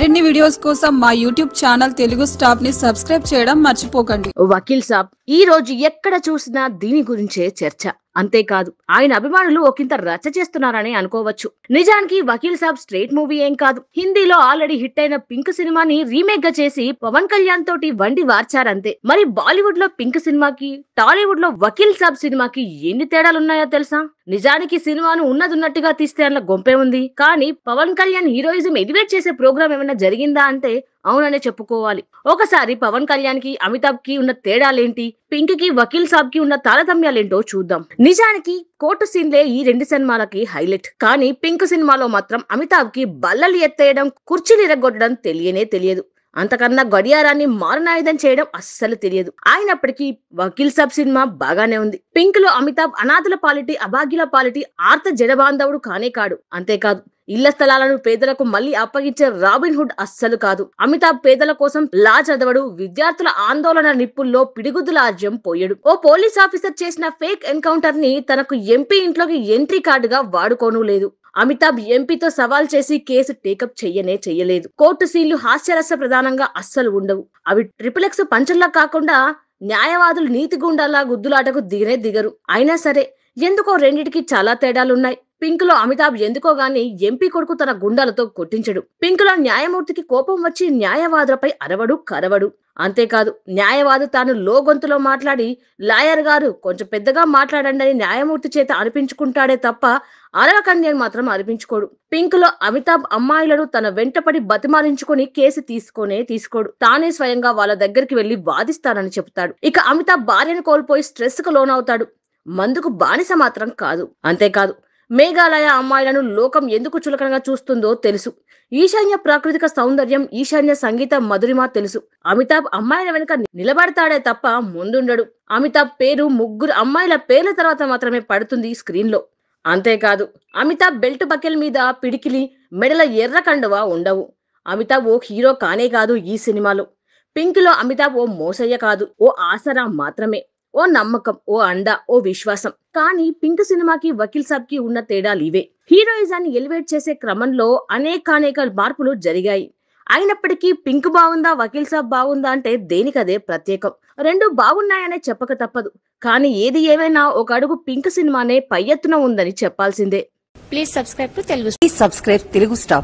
మరిన్ని వీడియోస్ కోసం మా యూట్యూబ్ ఛానల్ తెలుగు స్టాప్ ని సబ్స్క్రైబ్ చేయడం మర్చిపోకండి వకీల్ సాబ్ ఈ రోజు ఎక్కడ చూసినా దీని గురించే చర్చ అంతేకాదు ఆయన అభిమానులు ఒకంత రచ్చ చేస్తున్నారని అనుకోవచ్చు నిజానికి వకీల్ సాబ్ స్ట్రేట్ మూవీ ఏం కాదు హిందీలో ఆల్రెడీ హిట్ అయిన పింక్ సినిమాని రీమేక్ గా చేసి పవన్ కళ్యాణ్ తోటి వండి వార్చారంతే మరి బాలీవుడ్ లో పింక్ సినిమాకి టాలీవుడ్ లో వకీల్ సాబ్ సినిమాకి ఎన్ని తేడాలున్నాయో తెలుసా నిజానికి సినిమాను ఉన్నట్టుగా తీస్తే అన్న గొంపే ఉంది కానీ పవన్ కళ్యాణ్ హీరోయిజం ఎలివేట్ చేసే ప్రోగ్రామ్ ఏమైనా జరిగిందా అంటే అవుననే చెప్పుకోవాలి ఒకసారి పవన్ కళ్యాణ్ కి అమితాబ్ కి ఉన్న తేడాలేంటి పింక్ కి వకీల్ సాబ్ కి ఉన్న తారతమ్యాలేంటో చూద్దాం నిజానికి కోర్టు సీన్లే ఈ రెండు సినిమాలకి హైలైట్ కానీ పింక్ సినిమాలో మాత్రం అమితాబ్ కి బల్లలు ఎత్తేయడం కుర్చీలు ఇరగొట్టడం తెలియనే తెలియదు అంతకన్నా గడియారాన్ని మారణాయుధం చేయడం అస్సలు తెలియదు అయినప్పటికీ వకీల్ సాబ్ సినిమా బాగానే ఉంది పింక్ లో అమితాబ్ అనాథుల పాలిటీ అభాగ్యుల పాలిటీ ఆర్త జడబాంధవుడు కానే కాడు అంతేకాదు ఇళ్ల స్థలాలను పేదలకు మళ్లీ అప్పగించే రాబిన్ హుడ్ అస్సలు కాదు అమితాబ్ పేదల కోసం లా చదవడు విద్యార్థుల ఆందోళన నిప్పుల్లో పిడిగుద్దుల ఆజ్యం పోయాడు ఓ పోలీస్ ఆఫీసర్ చేసిన ఫేక్ ఎన్కౌంటర్ ని తనకు ఎంపీ ఇంట్లోకి ఎంట్రీ కార్డుగా వాడుకోను లేదు అమితాబ్ ఎంపీతో సవాల్ చేసి కేసు టేకప్ చెయ్యనే చెయ్యలేదు కోర్టు సీళ్లు హాస్యరస ప్రధానంగా అస్సలు ఉండవు అవి ట్రిపుల్ ఎక్స్ కాకుండా న్యాయవాదులు నీతి గుండాలా గుద్దులాటకు దిగనే దిగరు అయినా సరే ఎందుకో రెండిటికి చాలా తేడాలున్నాయి పింక్ లో అమితాబ్ ఎందుకో గాని ఎంపీ కొడుకు తన గుండాలతో కొట్టించడు పింక్ లో న్యాయమూర్తికి కోపం వచ్చి న్యాయవాదులపై అరవడు కరవడు అంతేకాదు న్యాయవాది తాను లోగొంతులో మాట్లాడి లాయర్ గారు కొంచెం పెద్దగా మాట్లాడండి అని న్యాయమూర్తి చేత అనిపించుకుంటాడే తప్ప అరవకన్యను మాత్రం అనిపించుకోడు పింక్ లో అమితాబ్ అమ్మాయిలను తన వెంటపడి బతిమాలించుకుని కేసు తీసుకునే తీసుకోడు తానే స్వయంగా వాళ్ళ దగ్గరికి వెళ్లి వాదిస్తానని చెబుతాడు ఇక అమితాబ్ భార్యను కోల్పోయి స్ట్రెస్ కు లోనవుతాడు మందుకు బానిస మాత్రం కాదు అంతేకాదు మేఘాలయ అమ్మాయిలను లోకం ఎందుకు చులకనగా చూస్తుందో తెలుసు ఈశాన్య ప్రాకృతిక సౌందర్యం ఈశాన్య సంగీత మధురిమా తెలుసు అమితాబ్ అమ్మాయిల వెనుక నిలబడతాడే తప్ప ముందుండడు అమితాబ్ పేరు ముగ్గురు అమ్మాయిల పేర్ల తర్వాత మాత్రమే పడుతుంది స్క్రీన్ లో అంతేకాదు అమితాబ్ బెల్ట్ బకెల్ మీద పిడికిలి మెడల ఎర్ర కండువా ఉండవు అమితాబ్ ఓ హీరో కానే కాదు ఈ సినిమాలో పింక్ లో అమితాబ్ ఓ మోసయ్య కాదు ఓ ఆసరా మాత్రమే ఓ నమ్మకం ఓ అండ ఓ విశ్వాసం కానీ పింక్ సినిమాకి వకీల్ సాబ్ కి ఉన్న తేడాలు ఇవే హీరోయిజాన్ని ఎలివేట్ చేసే క్రమంలో అనేకానేక మార్పులు జరిగాయి అయినప్పటికీ పింక్ బాగుందా వకీల్ సాబ్ బాగుందా అంటే దేనికదే ప్రత్యేకం రెండు బాగున్నాయనే చెప్పక తప్పదు కానీ ఏది ఏమైనా ఒక అడుగు పింక్ సినిమానే పై ఎత్తున ఉందని చెప్పాల్సిందే please subscribe to Telugu subscribe Telugu stop